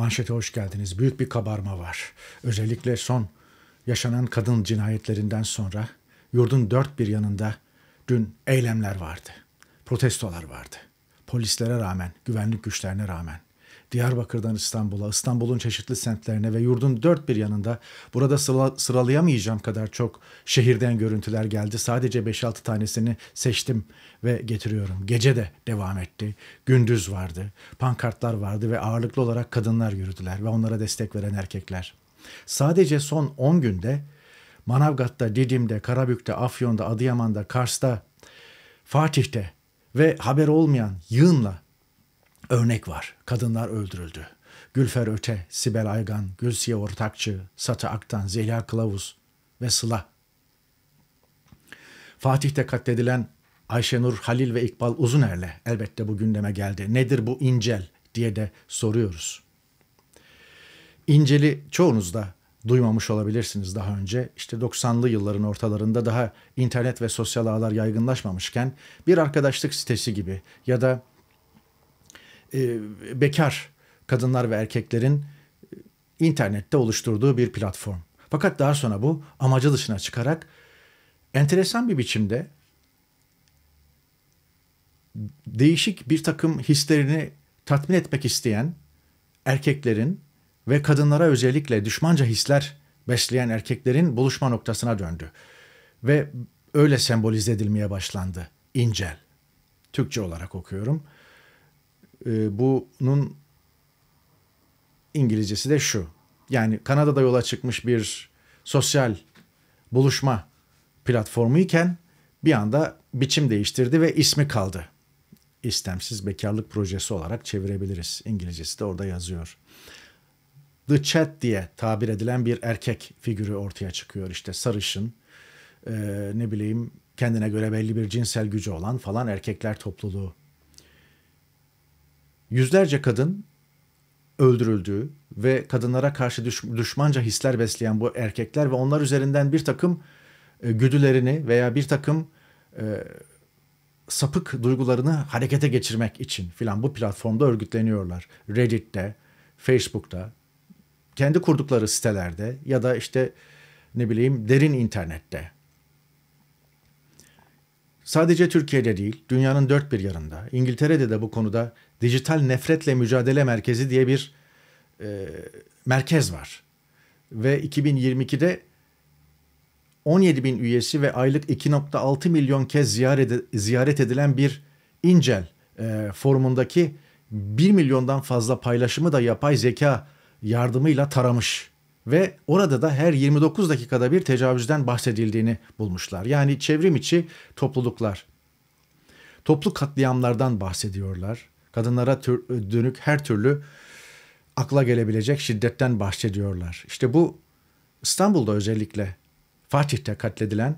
Manşete hoş geldiniz. Büyük bir kabarma var. Özellikle son yaşanan kadın cinayetlerinden sonra yurdun dört bir yanında dün eylemler vardı. Protestolar vardı. Polislere rağmen, güvenlik güçlerine rağmen. Diyarbakır'dan İstanbul'a, İstanbul'un çeşitli semtlerine ve yurdun dört bir yanında burada sıralayamayacağım kadar çok şehirden görüntüler geldi. Sadece 5-6 tanesini seçtim ve getiriyorum. Gece de devam etti. Gündüz vardı. Pankartlar vardı ve ağırlıklı olarak kadınlar yürüdüler ve onlara destek veren erkekler. Sadece son 10 günde Manavgat'ta, Didim'de, Karabük'te, Afyon'da, Adıyaman'da, Kars'ta, Fatih'te ve haber olmayan Yığın'la örnek var. Kadınlar öldürüldü. Gülfer Öte, Sibel Aygan, Gülsiye Ortakçı, Satı Aktan, Zeliha Kılavuz ve Sıla. Fatih'te katledilen Ayşenur Halil ve İkbal Uzuner'le elbette bu gündeme geldi. Nedir bu İncel diye de soruyoruz. İnceli çoğunuz da duymamış olabilirsiniz daha önce. İşte 90'lı yılların ortalarında daha internet ve sosyal ağlar yaygınlaşmamışken bir arkadaşlık sitesi gibi ya da e, bekar kadınlar ve erkeklerin e, internette oluşturduğu bir platform. Fakat daha sonra bu amacı dışına çıkarak enteresan bir biçimde değişik bir takım hislerini tatmin etmek isteyen erkeklerin ve kadınlara özellikle düşmanca hisler besleyen erkeklerin buluşma noktasına döndü. Ve öyle sembolize edilmeye başlandı. İncel. Türkçe olarak okuyorum. E, bunun İngilizcesi de şu. Yani Kanada'da yola çıkmış bir sosyal buluşma platformu iken bir anda biçim değiştirdi ve ismi kaldı. İstemsiz bekarlık projesi olarak çevirebiliriz. İngilizcesi de orada yazıyor. The Chat diye tabir edilen bir erkek figürü ortaya çıkıyor. İşte sarışın, e, ne bileyim kendine göre belli bir cinsel gücü olan falan erkekler topluluğu yüzlerce kadın öldürüldüğü ve kadınlara karşı düşmanca hisler besleyen bu erkekler ve onlar üzerinden bir takım e, güdülerini veya bir takım e, sapık duygularını harekete geçirmek için filan bu platformda örgütleniyorlar. Reddit'te, Facebook'ta, kendi kurdukları sitelerde ya da işte ne bileyim derin internette. Sadece Türkiye'de değil, dünyanın dört bir yanında, İngiltere'de de bu konuda Dijital Nefretle Mücadele Merkezi diye bir e, merkez var. Ve 2022'de 17 bin üyesi ve aylık 2.6 milyon kez ziyaret, ziyaret edilen bir incel e, forumundaki 1 milyondan fazla paylaşımı da yapay zeka yardımıyla taramış. Ve orada da her 29 dakikada bir tecavüzden bahsedildiğini bulmuşlar. Yani çevrim içi topluluklar. Toplu katliamlardan bahsediyorlar kadınlara tür, dönük her türlü akla gelebilecek şiddetten bahsediyorlar. İşte bu İstanbul'da özellikle Fatih'te katledilen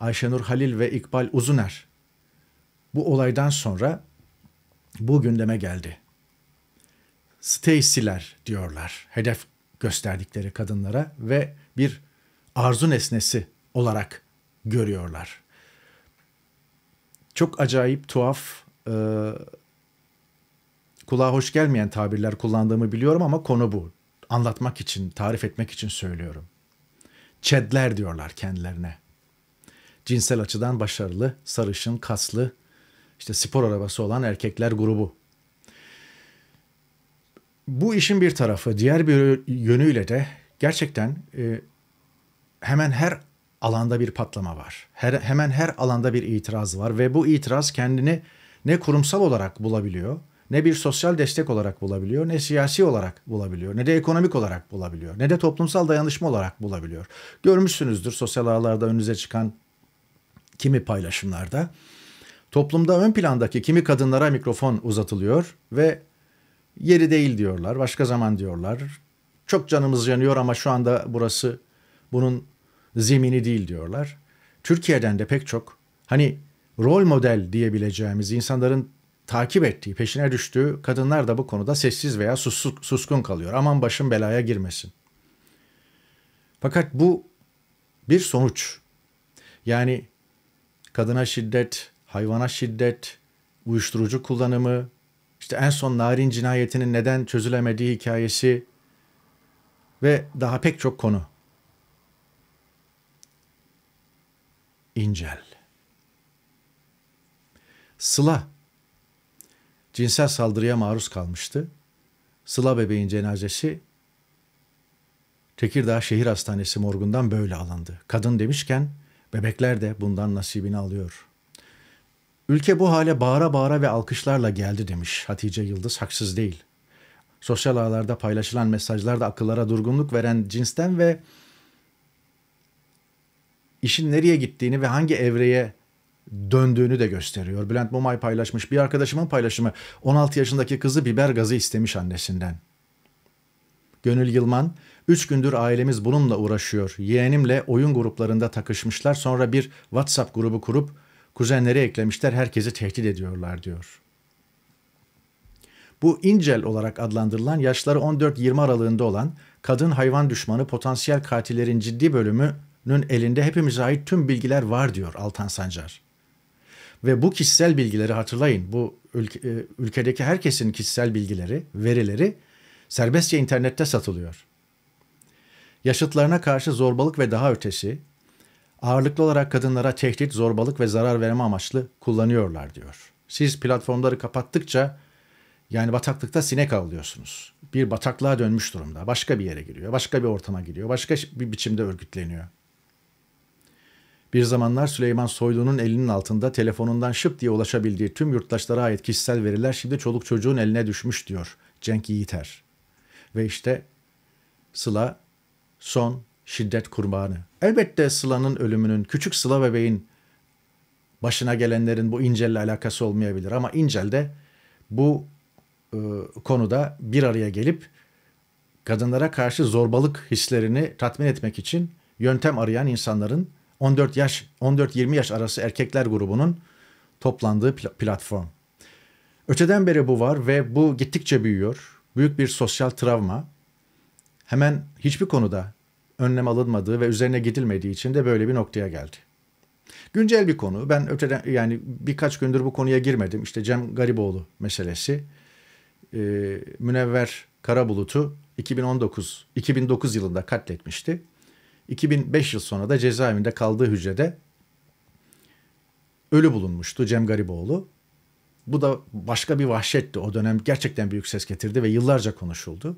Ayşenur Halil ve İkbal Uzuner bu olaydan sonra bu gündeme geldi. Stacy'ler diyorlar hedef gösterdikleri kadınlara ve bir arzu nesnesi olarak görüyorlar. Çok acayip, tuhaf, e, kulağa hoş gelmeyen tabirler kullandığımı biliyorum ama konu bu. Anlatmak için, tarif etmek için söylüyorum. Çedler diyorlar kendilerine. Cinsel açıdan başarılı, sarışın, kaslı, işte spor arabası olan erkekler grubu. Bu işin bir tarafı, diğer bir yönüyle de gerçekten e, hemen her alanda bir patlama var. Her, hemen her alanda bir itiraz var ve bu itiraz kendini ne kurumsal olarak bulabiliyor ne bir sosyal destek olarak bulabiliyor, ne siyasi olarak bulabiliyor, ne de ekonomik olarak bulabiliyor, ne de toplumsal dayanışma olarak bulabiliyor. Görmüşsünüzdür sosyal ağlarda önünüze çıkan kimi paylaşımlarda. Toplumda ön plandaki kimi kadınlara mikrofon uzatılıyor ve yeri değil diyorlar, başka zaman diyorlar. Çok canımız yanıyor ama şu anda burası bunun zemini değil diyorlar. Türkiye'den de pek çok hani rol model diyebileceğimiz insanların takip ettiği, peşine düştüğü kadınlar da bu konuda sessiz veya sus, suskun kalıyor. Aman başım belaya girmesin. Fakat bu bir sonuç. Yani kadına şiddet, hayvana şiddet, uyuşturucu kullanımı, işte en son narin cinayetinin neden çözülemediği hikayesi ve daha pek çok konu. İncel. Sıla cinsel saldırıya maruz kalmıştı. Sıla bebeğin cenazesi Tekirdağ Şehir Hastanesi morgundan böyle alındı. Kadın demişken bebekler de bundan nasibini alıyor. Ülke bu hale bağıra bağıra ve alkışlarla geldi demiş Hatice Yıldız haksız değil. Sosyal ağlarda paylaşılan mesajlarda akıllara durgunluk veren cinsten ve işin nereye gittiğini ve hangi evreye döndüğünü de gösteriyor. Bülent Mumay paylaşmış bir arkadaşımın paylaşımı 16 yaşındaki kızı biber gazı istemiş annesinden. Gönül Yılman, 3 gündür ailemiz bununla uğraşıyor. Yeğenimle oyun gruplarında takışmışlar. Sonra bir WhatsApp grubu kurup kuzenleri eklemişler. Herkesi tehdit ediyorlar diyor. Bu incel olarak adlandırılan yaşları 14-20 aralığında olan kadın hayvan düşmanı potansiyel katillerin ciddi bölümünün elinde hepimize ait tüm bilgiler var diyor Altan Sancar. Ve bu kişisel bilgileri hatırlayın. Bu ülke, e, ülkedeki herkesin kişisel bilgileri, verileri serbestçe internette satılıyor. Yaşıtlarına karşı zorbalık ve daha ötesi, ağırlıklı olarak kadınlara tehdit, zorbalık ve zarar verme amaçlı kullanıyorlar diyor. Siz platformları kapattıkça yani bataklıkta sinek avlıyorsunuz. Bir bataklığa dönmüş durumda. Başka bir yere giriyor, başka bir ortama giriyor, başka bir biçimde örgütleniyor. Bir zamanlar Süleyman Soylu'nun elinin altında telefonundan şıp diye ulaşabildiği tüm yurttaşlara ait kişisel veriler şimdi çoluk çocuğun eline düşmüş diyor Cenk Yiğiter. Ve işte Sıla son şiddet kurbanı. Elbette Sıla'nın ölümünün, küçük Sıla bebeğin başına gelenlerin bu İncel'le alakası olmayabilir ama İncel de bu e, konuda bir araya gelip kadınlara karşı zorbalık hislerini tatmin etmek için yöntem arayan insanların 14 yaş 14-20 yaş arası erkekler grubunun toplandığı platform. Öteden beri bu var ve bu gittikçe büyüyor. Büyük bir sosyal travma. Hemen hiçbir konuda önlem alınmadığı ve üzerine gidilmediği için de böyle bir noktaya geldi. Güncel bir konu. Ben öteden yani birkaç gündür bu konuya girmedim. İşte Cem Gariboğlu meselesi. Ee, Münevver Karabulut'u 2019 2009 yılında katletmişti. 2005 yıl sonra da cezaevinde kaldığı hücrede ölü bulunmuştu Cem Gariboğlu. Bu da başka bir vahşetti. O dönem gerçekten büyük ses getirdi ve yıllarca konuşuldu.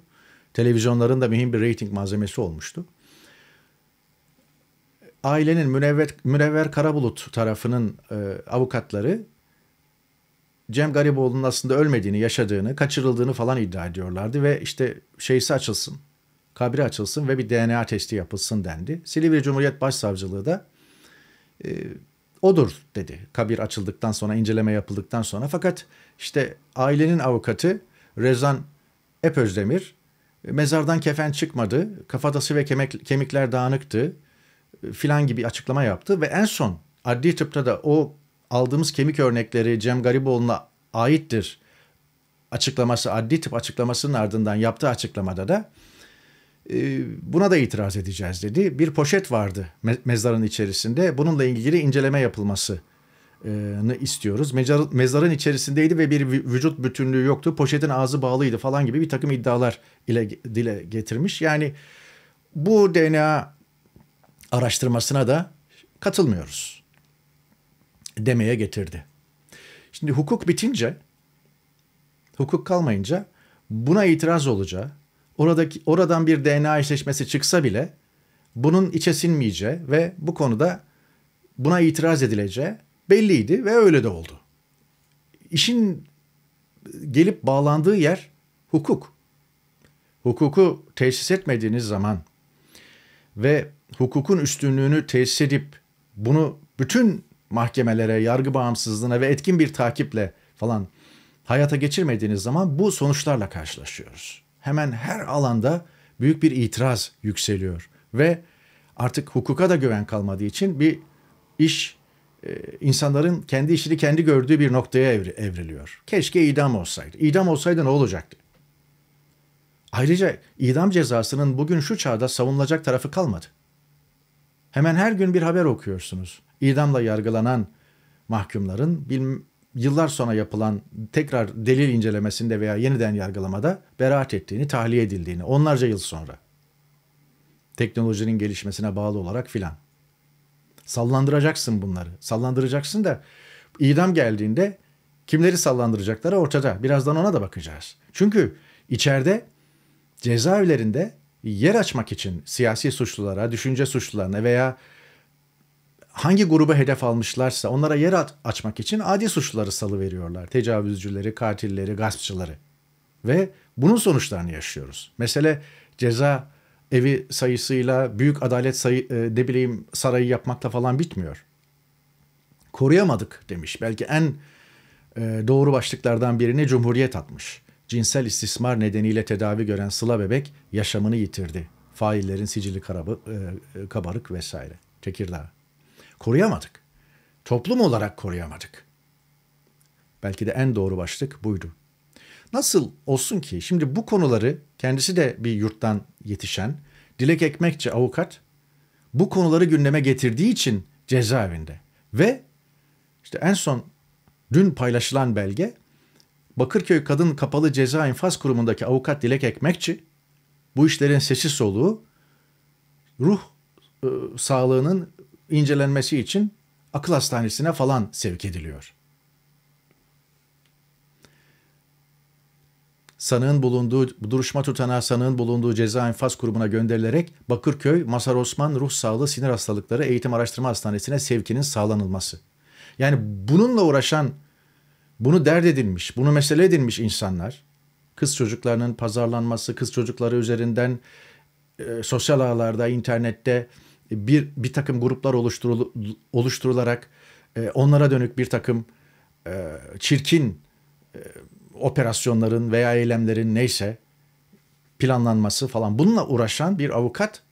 Televizyonların da mühim bir reyting malzemesi olmuştu. Ailenin Münevvet, Münevver Karabulut tarafının e, avukatları Cem Gariboğlu'nun aslında ölmediğini, yaşadığını, kaçırıldığını falan iddia ediyorlardı ve işte şeysi açılsın, kabri açılsın ve bir DNA testi yapılsın dendi. Silivri Cumhuriyet Başsavcılığı da e, odur dedi. Kabir açıldıktan sonra, inceleme yapıldıktan sonra. Fakat işte ailenin avukatı Rezan Epözdemir e, mezardan kefen çıkmadı, kafatası ve kemik, kemikler dağınıktı e, filan gibi açıklama yaptı ve en son adli tıpta da o aldığımız kemik örnekleri Cem Gariboğlu'na aittir açıklaması, adli tıp açıklamasının ardından yaptığı açıklamada da e, buna da itiraz edeceğiz dedi. Bir poşet vardı mezarın içerisinde. Bununla ilgili inceleme yapılması e, istiyoruz. Mezar, mezarın içerisindeydi ve bir vücut bütünlüğü yoktu. Poşetin ağzı bağlıydı falan gibi bir takım iddialar ile dile getirmiş. Yani bu DNA araştırmasına da katılmıyoruz demeye getirdi. Şimdi hukuk bitince, hukuk kalmayınca buna itiraz olacağı, oradaki oradan bir DNA eşleşmesi çıksa bile bunun içe sinmeyeceği ve bu konuda buna itiraz edileceği belliydi ve öyle de oldu. İşin gelip bağlandığı yer hukuk. Hukuku tesis etmediğiniz zaman ve hukukun üstünlüğünü tesis edip bunu bütün mahkemelere, yargı bağımsızlığına ve etkin bir takiple falan hayata geçirmediğiniz zaman bu sonuçlarla karşılaşıyoruz hemen her alanda büyük bir itiraz yükseliyor ve artık hukuka da güven kalmadığı için bir iş e, insanların kendi işini kendi gördüğü bir noktaya evriliyor. Keşke idam olsaydı. İdam olsaydı ne olacaktı? Ayrıca idam cezasının bugün şu çağda savunulacak tarafı kalmadı. Hemen her gün bir haber okuyorsunuz. İdamla yargılanan mahkumların yıllar sonra yapılan tekrar delil incelemesinde veya yeniden yargılamada beraat ettiğini, tahliye edildiğini onlarca yıl sonra. Teknolojinin gelişmesine bağlı olarak filan. Sallandıracaksın bunları. Sallandıracaksın da idam geldiğinde kimleri sallandıracakları ortada. Birazdan ona da bakacağız. Çünkü içeride cezaevlerinde yer açmak için siyasi suçlulara, düşünce suçlularına veya hangi gruba hedef almışlarsa onlara yer açmak için adi suçluları salı veriyorlar. Tecavüzcüleri, katilleri, gaspçıları. Ve bunun sonuçlarını yaşıyoruz. Mesele ceza evi sayısıyla büyük adalet sayı e, ne bileyim sarayı yapmakla falan bitmiyor. Koruyamadık demiş. Belki en e, doğru başlıklardan birine cumhuriyet atmış. Cinsel istismar nedeniyle tedavi gören Sıla bebek yaşamını yitirdi. Faillerin sicili karabı, e, kabarık vesaire. Tekirdağ koruyamadık. Toplum olarak koruyamadık. Belki de en doğru başlık buydu. Nasıl olsun ki şimdi bu konuları kendisi de bir yurttan yetişen Dilek Ekmekçi avukat bu konuları gündeme getirdiği için cezaevinde ve işte en son dün paylaşılan belge Bakırköy Kadın Kapalı Ceza İnfaz Kurumu'ndaki avukat Dilek Ekmekçi bu işlerin sesi soluğu ruh e, sağlığının incelenmesi için akıl hastanesine falan sevk ediliyor. Sanığın bulunduğu duruşma tutanağı sanığın bulunduğu ceza infaz kurumuna gönderilerek Bakırköy Masar Osman Ruh Sağlığı Sinir Hastalıkları Eğitim Araştırma Hastanesi'ne sevkinin sağlanılması. Yani bununla uğraşan, bunu dert edilmiş, bunu mesele edilmiş insanlar, kız çocuklarının pazarlanması, kız çocukları üzerinden e, sosyal ağlarda, internette, bir bir takım gruplar oluşturul, oluşturularak e, onlara dönük bir takım e, çirkin e, operasyonların veya eylemlerin neyse planlanması falan bununla uğraşan bir avukat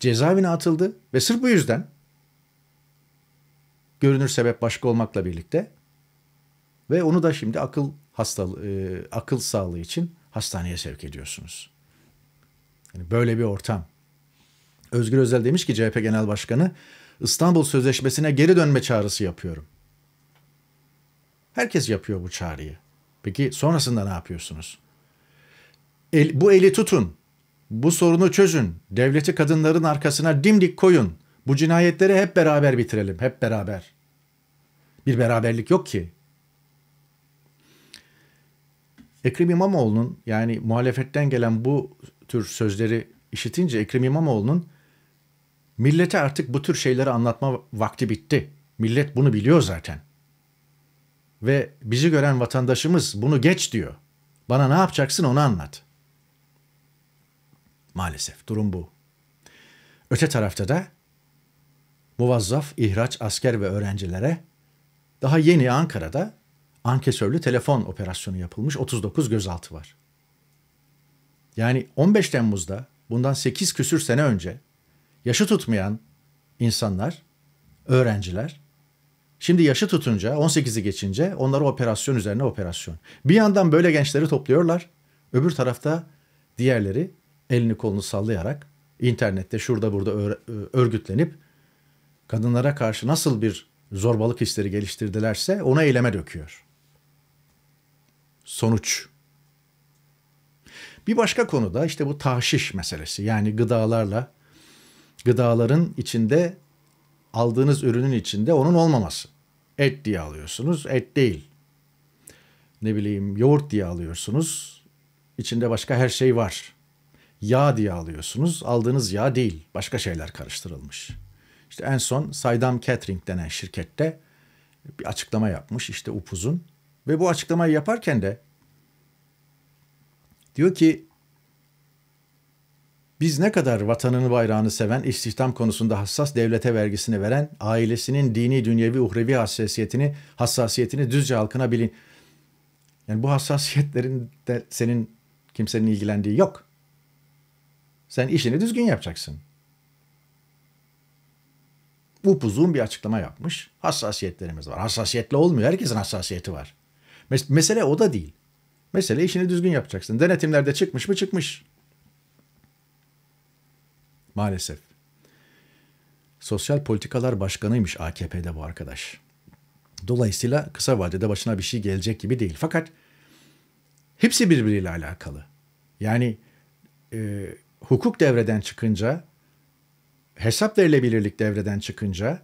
cezaevine atıldı ve sırf bu yüzden görünür sebep başka olmakla birlikte ve onu da şimdi akıl hastalığı e, akıl sağlığı için hastaneye sevk ediyorsunuz. Yani böyle bir ortam. Özgür Özel demiş ki CHP Genel Başkanı İstanbul Sözleşmesi'ne geri dönme çağrısı yapıyorum. Herkes yapıyor bu çağrıyı. Peki sonrasında ne yapıyorsunuz? El, bu eli tutun. Bu sorunu çözün. Devleti kadınların arkasına dimdik koyun. Bu cinayetleri hep beraber bitirelim. Hep beraber. Bir beraberlik yok ki. Ekrem İmamoğlu'nun yani muhalefetten gelen bu tür sözleri işitince Ekrem İmamoğlu'nun Millete artık bu tür şeyleri anlatma vakti bitti. Millet bunu biliyor zaten. Ve bizi gören vatandaşımız bunu geç diyor. Bana ne yapacaksın onu anlat. Maalesef durum bu. Öte tarafta da muvazzaf, ihraç, asker ve öğrencilere daha yeni Ankara'da ankesörlü telefon operasyonu yapılmış 39 gözaltı var. Yani 15 Temmuz'da bundan 8 küsür sene önce yaşı tutmayan insanlar, öğrenciler şimdi yaşı tutunca 18'i geçince onlara operasyon üzerine operasyon. Bir yandan böyle gençleri topluyorlar. Öbür tarafta diğerleri elini kolunu sallayarak internette şurada burada örgütlenip kadınlara karşı nasıl bir zorbalık hisleri geliştirdilerse ona eyleme döküyor. Sonuç. Bir başka konuda işte bu tahşiş meselesi yani gıdalarla gıdaların içinde aldığınız ürünün içinde onun olmaması. Et diye alıyorsunuz, et değil. Ne bileyim yoğurt diye alıyorsunuz, içinde başka her şey var. Yağ diye alıyorsunuz, aldığınız yağ değil, başka şeyler karıştırılmış. İşte en son Saydam Catering denen şirkette bir açıklama yapmış işte upuzun. Ve bu açıklamayı yaparken de diyor ki biz ne kadar vatanını bayrağını seven, istihdam konusunda hassas devlete vergisini veren, ailesinin dini, dünyevi, uhrevi hassasiyetini, hassasiyetini düzce halkına bilin. Yani bu hassasiyetlerin de senin kimsenin ilgilendiği yok. Sen işini düzgün yapacaksın. Bu uzun bir açıklama yapmış. Hassasiyetlerimiz var. Hassasiyetle olmuyor. Herkesin hassasiyeti var. Mes- mesele o da değil. Mesele işini düzgün yapacaksın. Denetimlerde çıkmış mı çıkmış. Maalesef. Sosyal Politikalar Başkanıymış AKP'de bu arkadaş. Dolayısıyla kısa vadede başına bir şey gelecek gibi değil. Fakat hepsi birbiriyle alakalı. Yani e, hukuk devreden çıkınca, hesap verilebilirlik devreden çıkınca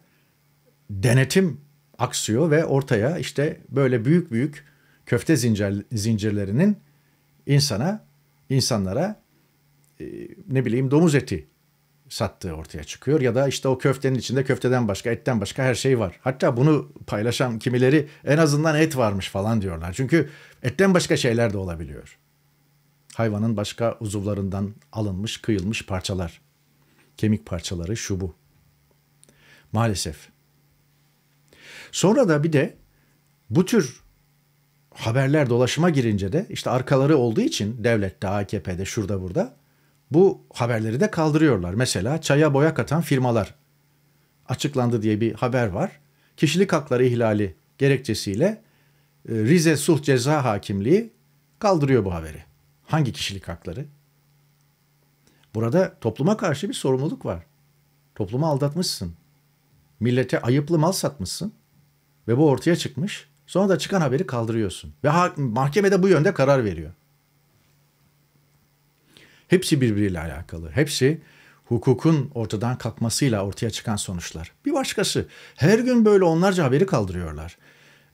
denetim aksıyor ve ortaya işte böyle büyük büyük köfte zincir, zincirlerinin insana, insanlara e, ne bileyim domuz eti sattığı ortaya çıkıyor. Ya da işte o köftenin içinde köfteden başka, etten başka her şey var. Hatta bunu paylaşan kimileri en azından et varmış falan diyorlar. Çünkü etten başka şeyler de olabiliyor. Hayvanın başka uzuvlarından alınmış, kıyılmış parçalar. Kemik parçaları şu bu. Maalesef. Sonra da bir de bu tür haberler dolaşıma girince de işte arkaları olduğu için devlette, AKP'de, şurada burada bu haberleri de kaldırıyorlar. Mesela çaya boya katan firmalar açıklandı diye bir haber var. Kişilik hakları ihlali gerekçesiyle e, Rize Sulh Ceza Hakimliği kaldırıyor bu haberi. Hangi kişilik hakları? Burada topluma karşı bir sorumluluk var. Toplumu aldatmışsın. Millete ayıplı mal satmışsın. Ve bu ortaya çıkmış. Sonra da çıkan haberi kaldırıyorsun. Ve mahkemede bu yönde karar veriyor. Hepsi birbiriyle alakalı. Hepsi hukukun ortadan kalkmasıyla ortaya çıkan sonuçlar. Bir başkası her gün böyle onlarca haberi kaldırıyorlar.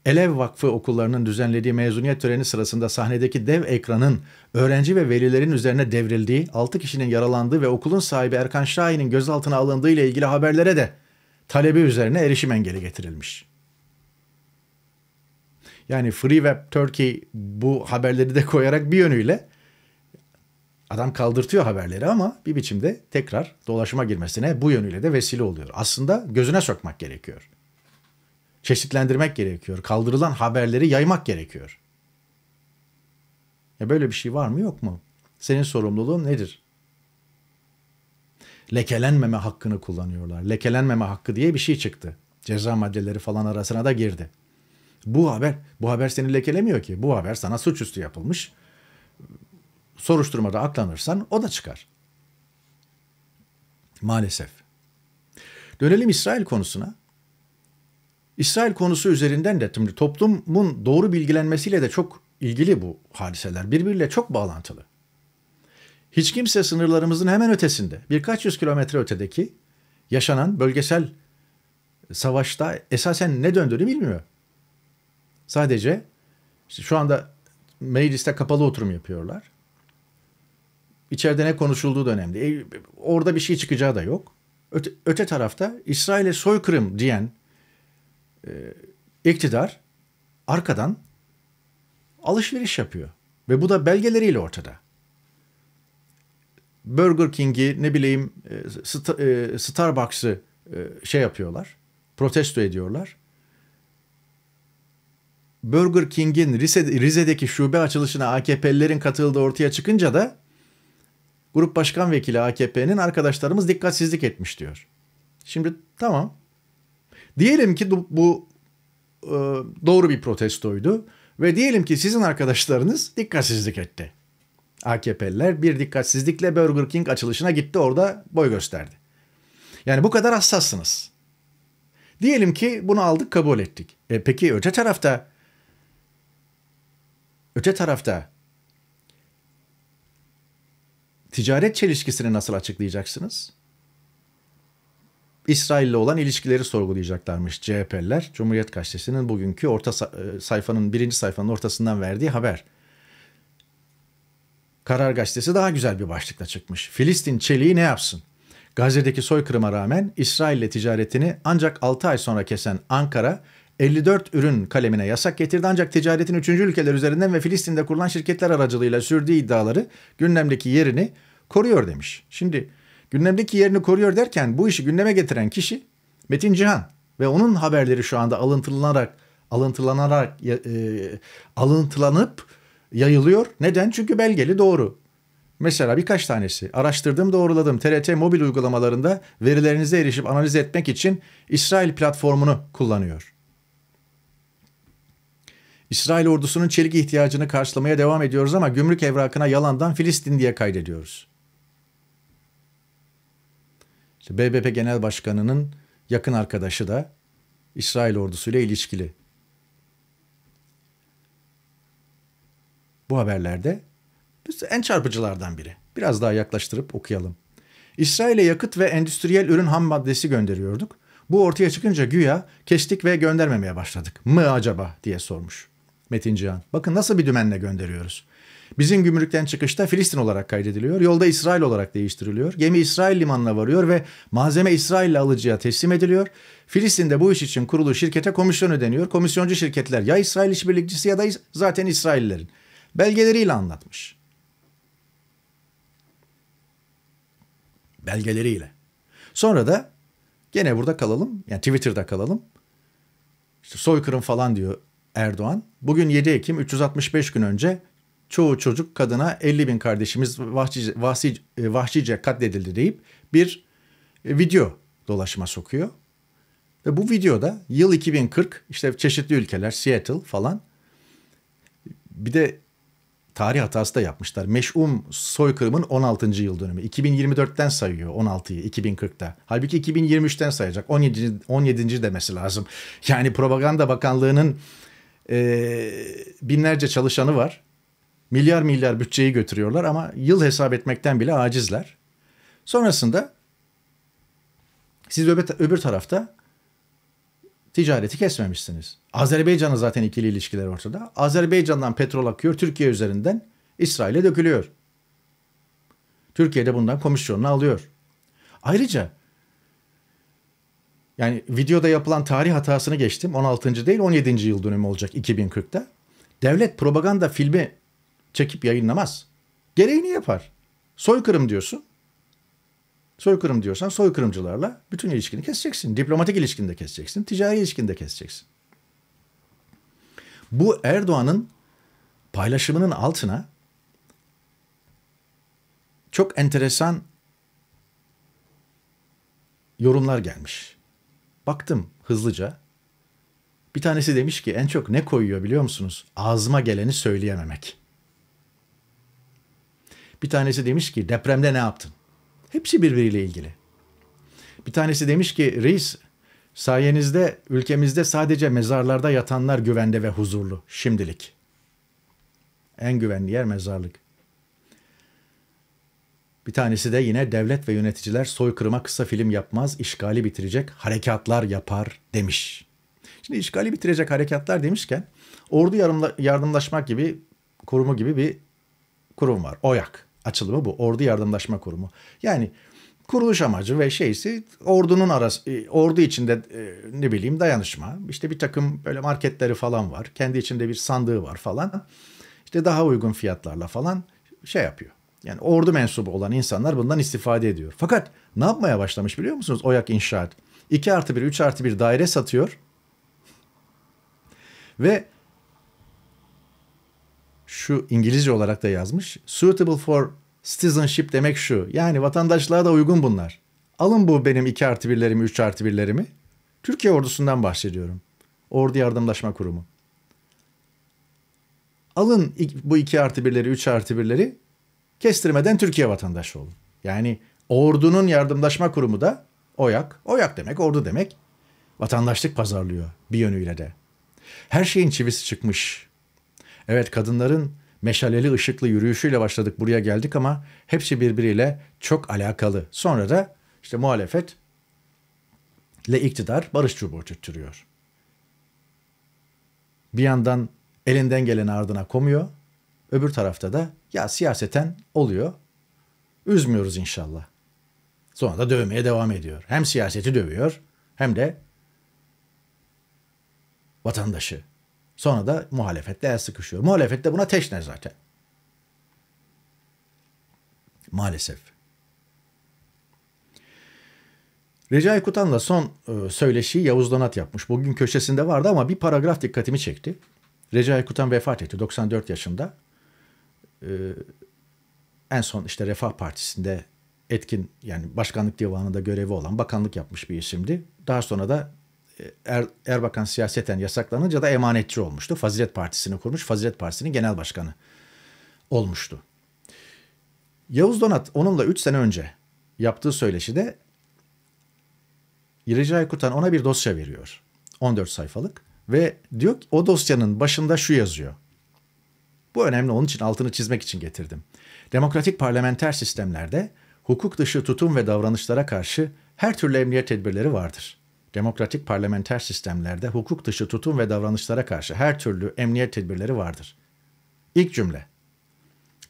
Elev Vakfı okullarının düzenlediği mezuniyet töreni sırasında sahnedeki dev ekranın öğrenci ve velilerin üzerine devrildiği, 6 kişinin yaralandığı ve okulun sahibi Erkan Şahin'in gözaltına alındığı ile ilgili haberlere de talebi üzerine erişim engeli getirilmiş. Yani Free Web Turkey bu haberleri de koyarak bir yönüyle Adam kaldırtıyor haberleri ama bir biçimde tekrar dolaşıma girmesine bu yönüyle de vesile oluyor. Aslında gözüne sokmak gerekiyor. Çeşitlendirmek gerekiyor. Kaldırılan haberleri yaymak gerekiyor. Ya böyle bir şey var mı yok mu? Senin sorumluluğun nedir? Lekelenmeme hakkını kullanıyorlar. Lekelenmeme hakkı diye bir şey çıktı. Ceza maddeleri falan arasına da girdi. Bu haber, bu haber seni lekelemiyor ki. Bu haber sana suçüstü yapılmış soruşturmada aklanırsan o da çıkar. Maalesef. Dönelim İsrail konusuna. İsrail konusu üzerinden de şimdi toplumun doğru bilgilenmesiyle de çok ilgili bu hadiseler. Birbiriyle çok bağlantılı. Hiç kimse sınırlarımızın hemen ötesinde, birkaç yüz kilometre ötedeki yaşanan bölgesel savaşta esasen ne döndüğünü bilmiyor. Sadece işte şu anda mecliste kapalı oturum yapıyorlar. İçeride ne konuşulduğu da önemli. E, orada bir şey çıkacağı da yok. Öte, öte tarafta İsrail'e soykırım diyen e, iktidar arkadan alışveriş yapıyor. Ve bu da belgeleriyle ortada. Burger King'i ne bileyim e, e, Starbucks'ı e, şey yapıyorlar. Protesto ediyorlar. Burger King'in Rize'deki şube açılışına AKP'lilerin katıldığı ortaya çıkınca da Grup Başkan Vekili AKP'nin arkadaşlarımız dikkatsizlik etmiş diyor. Şimdi tamam. Diyelim ki bu e, doğru bir protestoydu ve diyelim ki sizin arkadaşlarınız dikkatsizlik etti. AKP'liler bir dikkatsizlikle Burger King açılışına gitti orada boy gösterdi. Yani bu kadar hassassınız. Diyelim ki bunu aldık kabul ettik. E peki öte tarafta öte tarafta ticaret çelişkisini nasıl açıklayacaksınız? İsrail'le olan ilişkileri sorgulayacaklarmış CHP'liler. Cumhuriyet Gazetesi'nin bugünkü orta e, sayfanın birinci sayfanın ortasından verdiği haber. Karar Gazetesi daha güzel bir başlıkla çıkmış. Filistin çeliği ne yapsın? Gazze'deki soykırıma rağmen İsrail'le ticaretini ancak 6 ay sonra kesen Ankara 54 ürün kalemine yasak getirdi ancak ticaretin 3. ülkeler üzerinden ve Filistin'de kurulan şirketler aracılığıyla sürdüğü iddiaları gündemdeki yerini koruyor demiş. Şimdi gündemdeki yerini koruyor derken bu işi gündeme getiren kişi Metin Cihan ve onun haberleri şu anda alıntılanarak alıntılanarak e, alıntılanıp yayılıyor. Neden? Çünkü belgeli doğru. Mesela birkaç tanesi araştırdım doğruladım TRT mobil uygulamalarında verilerinize erişip analiz etmek için İsrail platformunu kullanıyor. İsrail ordusunun çelik ihtiyacını karşılamaya devam ediyoruz ama gümrük evrakına yalandan Filistin diye kaydediyoruz. İşte BBP Genel Başkanı'nın yakın arkadaşı da İsrail ordusuyla ilişkili. Bu haberlerde en çarpıcılardan biri. Biraz daha yaklaştırıp okuyalım. İsrail'e yakıt ve endüstriyel ürün ham maddesi gönderiyorduk. Bu ortaya çıkınca güya kestik ve göndermemeye başladık. Mı acaba diye sormuş. Metin Cihan. Bakın nasıl bir dümenle gönderiyoruz. Bizim gümrükten çıkışta Filistin olarak kaydediliyor. Yolda İsrail olarak değiştiriliyor. Gemi İsrail limanına varıyor ve malzeme İsrail'le alıcıya teslim ediliyor. Filistin'de bu iş için kurulu şirkete komisyon ödeniyor. Komisyoncu şirketler ya İsrail işbirlikçisi ya da zaten İsraillerin. Belgeleriyle anlatmış. Belgeleriyle. Sonra da gene burada kalalım. Yani Twitter'da kalalım. İşte soykırım falan diyor Erdoğan. Bugün 7 Ekim 365 gün önce çoğu çocuk kadına 50 bin kardeşimiz vahşice, vahşi, e, vahşice katledildi deyip bir e, video dolaşıma sokuyor. Ve bu videoda yıl 2040 işte çeşitli ülkeler Seattle falan bir de tarih hatası da yapmışlar. Meş'um soykırımın 16. yıl dönümü. 2024'ten sayıyor 16'yı 2040'ta. Halbuki 2023'ten sayacak. 17. 17. demesi lazım. Yani Propaganda Bakanlığı'nın ee, binlerce çalışanı var. Milyar milyar bütçeyi götürüyorlar ama yıl hesap etmekten bile acizler. Sonrasında siz öbür, tarafta ticareti kesmemişsiniz. Azerbaycan'ın zaten ikili ilişkiler ortada. Azerbaycan'dan petrol akıyor Türkiye üzerinden İsrail'e dökülüyor. Türkiye de bundan komisyonunu alıyor. Ayrıca yani videoda yapılan tarih hatasını geçtim. 16. değil 17. yıl dönümü olacak 2040'ta. Devlet propaganda filmi çekip yayınlamaz. Gereğini yapar. Soykırım diyorsun. Soykırım diyorsan soykırımcılarla bütün ilişkini keseceksin. Diplomatik ilişkini de keseceksin. Ticari ilişkini de keseceksin. Bu Erdoğan'ın paylaşımının altına çok enteresan yorumlar gelmiş. Baktım hızlıca. Bir tanesi demiş ki en çok ne koyuyor biliyor musunuz? Ağzıma geleni söyleyememek. Bir tanesi demiş ki depremde ne yaptın? Hepsi birbiriyle ilgili. Bir tanesi demiş ki reis sayenizde ülkemizde sadece mezarlarda yatanlar güvende ve huzurlu şimdilik. En güvenli yer mezarlık. Bir tanesi de yine devlet ve yöneticiler soykırıma kısa film yapmaz, işgali bitirecek harekatlar yapar demiş. Şimdi işgali bitirecek harekatlar demişken ordu yardımlaşmak gibi kurumu gibi bir kurum var. OYAK açılımı bu. Ordu Yardımlaşma Kurumu. Yani kuruluş amacı ve şeysi ordunun arası e, ordu içinde e, ne bileyim dayanışma. İşte bir takım böyle marketleri falan var. Kendi içinde bir sandığı var falan. İşte daha uygun fiyatlarla falan şey yapıyor. Yani ordu mensubu olan insanlar bundan istifade ediyor. Fakat ne yapmaya başlamış biliyor musunuz Oyak İnşaat? 2 artı 1, 3 artı 1 daire satıyor. Ve şu İngilizce olarak da yazmış. Suitable for citizenship demek şu. Yani vatandaşlığa da uygun bunlar. Alın bu benim 2 artı 1'lerimi, 3 artı 1'lerimi. Türkiye ordusundan bahsediyorum. Ordu Yardımlaşma Kurumu. Alın bu 2 artı 1'leri, 3 artı 1'leri Kestirmeden Türkiye vatandaşı olun. Yani ordunun yardımlaşma kurumu da OYAK. OYAK demek ordu demek. Vatandaşlık pazarlıyor bir yönüyle de. Her şeyin çivisi çıkmış. Evet kadınların meşaleli ışıklı yürüyüşüyle başladık buraya geldik ama hepsi birbiriyle çok alakalı. Sonra da işte muhalefet ile iktidar barış çubuğu oturtturuyor. Bir yandan elinden gelen ardına komuyor. Öbür tarafta da ya siyaseten oluyor. Üzmüyoruz inşallah. Sonra da dövmeye devam ediyor. Hem siyaseti dövüyor hem de vatandaşı. Sonra da muhalefetle el sıkışıyor. Muhalefet de buna teşne zaten. Maalesef. Recai Kutan'la son e, söyleşiyi Yavuz Donat yapmış. Bugün köşesinde vardı ama bir paragraf dikkatimi çekti. Recai Kutan vefat etti 94 yaşında. Ee, en son işte Refah Partisi'nde etkin yani başkanlık divanında görevi olan bakanlık yapmış bir isimdi. Daha sonra da e, er, Erbakan siyaseten yasaklanınca da emanetçi olmuştu. Fazilet Partisi'ni kurmuş. Fazilet Partisi'nin genel başkanı olmuştu. Yavuz Donat onunla 3 sene önce yaptığı söyleşide Recep Aykut'tan ona bir dosya veriyor. 14 sayfalık ve diyor ki o dosyanın başında şu yazıyor. Bu önemli onun için altını çizmek için getirdim. Demokratik parlamenter sistemlerde hukuk dışı tutum ve davranışlara karşı her türlü emniyet tedbirleri vardır. Demokratik parlamenter sistemlerde hukuk dışı tutum ve davranışlara karşı her türlü emniyet tedbirleri vardır. İlk cümle.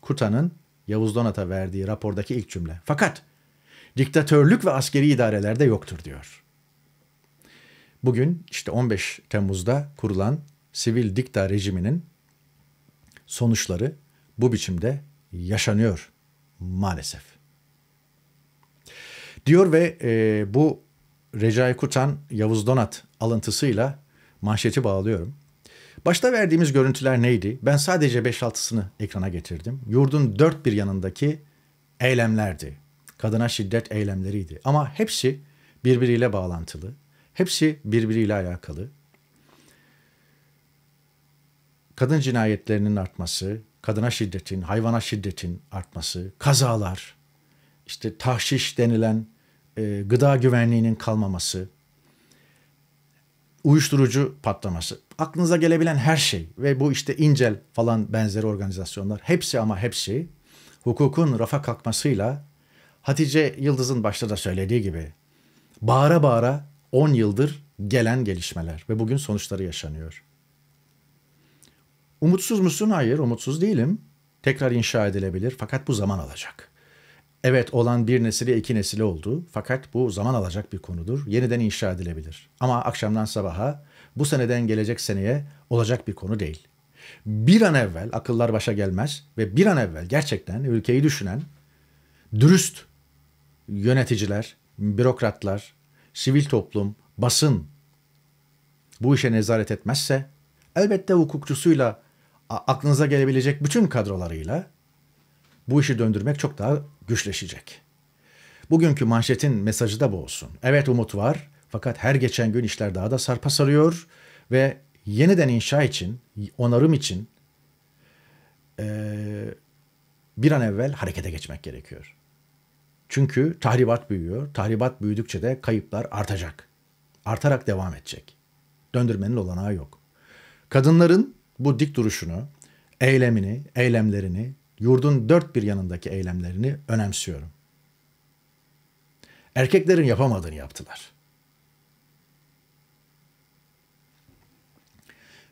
Kuta'nın Yavuz Donat'a verdiği rapordaki ilk cümle. Fakat diktatörlük ve askeri idarelerde yoktur diyor. Bugün işte 15 Temmuz'da kurulan sivil dikta rejiminin sonuçları bu biçimde yaşanıyor maalesef. Diyor ve e, bu Recai Kutan Yavuz Donat alıntısıyla manşeti bağlıyorum. Başta verdiğimiz görüntüler neydi? Ben sadece 5-6'sını ekrana getirdim. Yurdun dört bir yanındaki eylemlerdi. Kadına şiddet eylemleriydi. Ama hepsi birbiriyle bağlantılı. Hepsi birbiriyle alakalı kadın cinayetlerinin artması, kadına şiddetin, hayvana şiddetin artması, kazalar, işte tahşiş denilen e, gıda güvenliğinin kalmaması, uyuşturucu patlaması, aklınıza gelebilen her şey ve bu işte İncel falan benzeri organizasyonlar hepsi ama hepsi hukukun rafa kalkmasıyla Hatice Yıldız'ın başta da söylediği gibi bağıra bağıra 10 yıldır gelen gelişmeler ve bugün sonuçları yaşanıyor. Umutsuz musun? Hayır, umutsuz değilim. Tekrar inşa edilebilir fakat bu zaman alacak. Evet olan bir nesile iki nesile oldu fakat bu zaman alacak bir konudur. Yeniden inşa edilebilir. Ama akşamdan sabaha bu seneden gelecek seneye olacak bir konu değil. Bir an evvel akıllar başa gelmez ve bir an evvel gerçekten ülkeyi düşünen dürüst yöneticiler, bürokratlar, sivil toplum, basın bu işe nezaret etmezse elbette hukukçusuyla aklınıza gelebilecek bütün kadrolarıyla bu işi döndürmek çok daha güçleşecek. Bugünkü manşetin mesajı da bu olsun. Evet umut var fakat her geçen gün işler daha da sarpa sarıyor ve yeniden inşa için, onarım için e, bir an evvel harekete geçmek gerekiyor. Çünkü tahribat büyüyor. Tahribat büyüdükçe de kayıplar artacak. Artarak devam edecek. Döndürmenin olanağı yok. Kadınların bu dik duruşunu, eylemini, eylemlerini, yurdun dört bir yanındaki eylemlerini önemsiyorum. Erkeklerin yapamadığını yaptılar.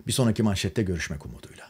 Bir sonraki manşette görüşmek umuduyla.